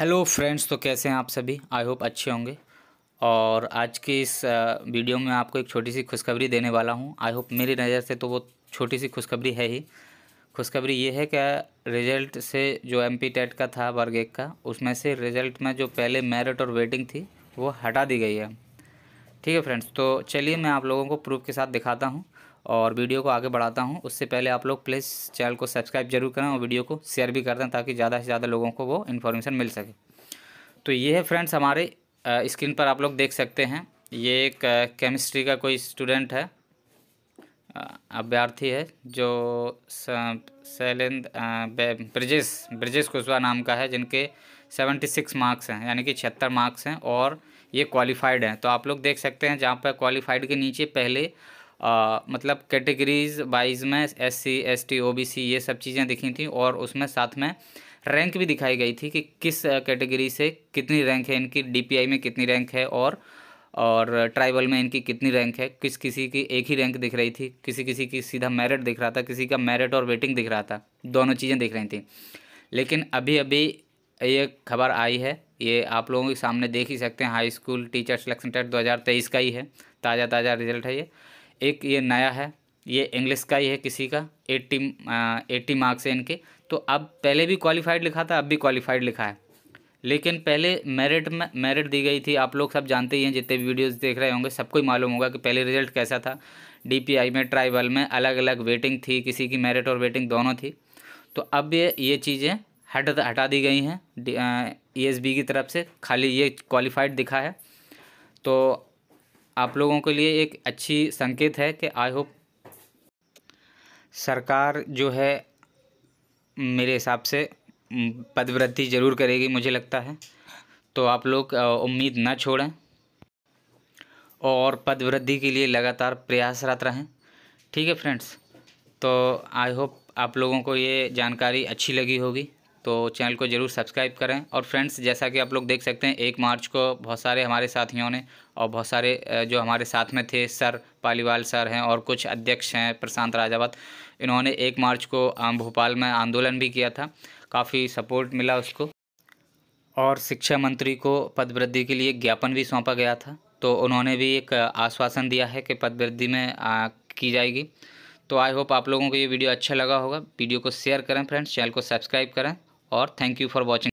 hello friends तो कैसे हैं आप सभी आई होप अच्छे होंगे और आज की इस वीडियो में आपको एक छोटी सी खुशखबरी देने वाला हूं आई होप मेरी नज़र से तो वो छोटी सी खुशखबरी है ही खुशखबरी ये है कि रिजल्ट से जो एम पी टेट का था वर्ग एक का उसमें से रिजल्ट में जो पहले मेरिट और वेटिंग थी वो हटा दी गई है ठीक है फ्रेंड्स तो चलिए मैं आप लोगों को प्रूफ के साथ दिखाता हूँ और वीडियो को आगे बढ़ाता हूँ उससे पहले आप लोग प्लीज़ चैनल को सब्सक्राइब जरूर करें और वीडियो को शेयर भी कर दें ताकि ज़्यादा से ज़्यादा लोगों को वो इन्फॉर्मेशन मिल सके तो ये है फ्रेंड्स हमारे स्क्रीन पर आप लोग देख सकते हैं ये एक केमिस्ट्री का कोई स्टूडेंट है अभ्यर्थी है जो शैलेंद्र ब्रजेश ब्रजेश कुशवाहा नाम का है जिनके सेवेंटी सिक्स मार्क्स हैं यानी कि छिहत्तर मार्क्स हैं और ये क्वालिफाइड हैं तो आप लोग देख सकते हैं जहाँ पर क्वालिफाइड के नीचे पहले आ, मतलब कैटेगरीज वाइज में S C S T O B C ये सब चीज़ें दिखी थी और उसमें साथ में रैंक भी दिखाई गई थी कि किस कैटेगरी से कितनी रैंक है इनकी डीपीआई में कितनी रैंक है और और ट्राइबल में इनकी कितनी रैंक है किस किसी की एक ही रैंक दिख रही थी किसी किसी की सीधा मेरिट दिख रहा था किसी का मेरिट और वेटिंग दिख रहा था दोनों चीज़ें दिख रही थी लेकिन अभी अभी ये खबर आई है ये आप लोगों के सामने देख ही सकते हैं high school teacher selection test 2023 का ही है ताज़ा ताज़ा रिजल्ट है ये एक ये नया है ये इंग्लिश का ही है किसी का एट्टी एट्टी मार्क्स है इनके तो अब पहले भी क्वालिफाइड लिखा था अब भी क्वालिफाइड लिखा है लेकिन पहले मेरिट में मेरिट दी गई थी आप लोग सब जानते ही हैं जितने भी वीडियोस देख रहे होंगे सबको ही मालूम होगा कि पहले रिजल्ट कैसा था डीपीआई में ट्राइबल में अलग अलग वेटिंग थी किसी की मेरिट और वेटिंग दोनों थी तो अब ये ये चीज़ें हट हटा दी गई हैं ई एस बी की तरफ से खाली ये क्वालिफाइड दिखा है तो आप लोगों के लिए एक अच्छी संकेत है कि आई होप सरकार जो है मेरे हिसाब से पदवृत्ति ज़रूर करेगी मुझे लगता है तो आप लोग उम्मीद ना छोड़ें और पदवृद्धि के लिए लगातार प्रयासरत रहें ठीक है फ्रेंड्स तो आई होप आप लोगों को ये जानकारी अच्छी लगी होगी तो चैनल को ज़रूर सब्सक्राइब करें और फ्रेंड्स जैसा कि आप लोग देख सकते हैं एक मार्च को बहुत सारे हमारे साथियों ने और बहुत सारे जो हमारे साथ में थे सर पालीवाल सर हैं और कुछ अध्यक्ष हैं प्रशांत राजावत इन्होंने एक मार्च को भोपाल में आंदोलन भी किया था काफ़ी सपोर्ट मिला उसको और शिक्षा मंत्री को पदवृद्धि के लिए ज्ञापन भी सौंपा गया था तो उन्होंने भी एक आश्वासन दिया है कि पदवृद्धि में आ, की जाएगी तो आई होप आप लोगों को ये वीडियो अच्छा लगा होगा वीडियो को शेयर करें फ्रेंड्स चैनल को सब्सक्राइब करें और थैंक यू फॉर वॉचिंग